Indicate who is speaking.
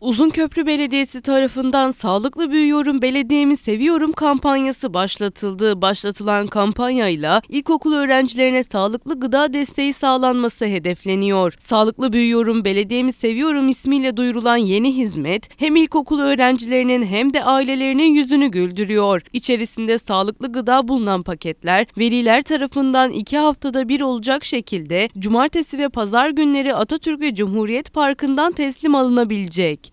Speaker 1: Uzunköprü Belediyesi tarafından Sağlıklı Büyüyorum Belediyemi Seviyorum kampanyası başlatıldı. Başlatılan kampanyayla ilkokul öğrencilerine sağlıklı gıda desteği sağlanması hedefleniyor. Sağlıklı Büyüyorum Belediyemi Seviyorum ismiyle duyurulan yeni hizmet hem ilkokul öğrencilerinin hem de ailelerinin yüzünü güldürüyor. İçerisinde sağlıklı gıda bulunan paketler veliler tarafından iki haftada bir olacak şekilde cumartesi ve pazar günleri Atatürk ve Cumhuriyet Parkı'ndan teslim alınabilecek.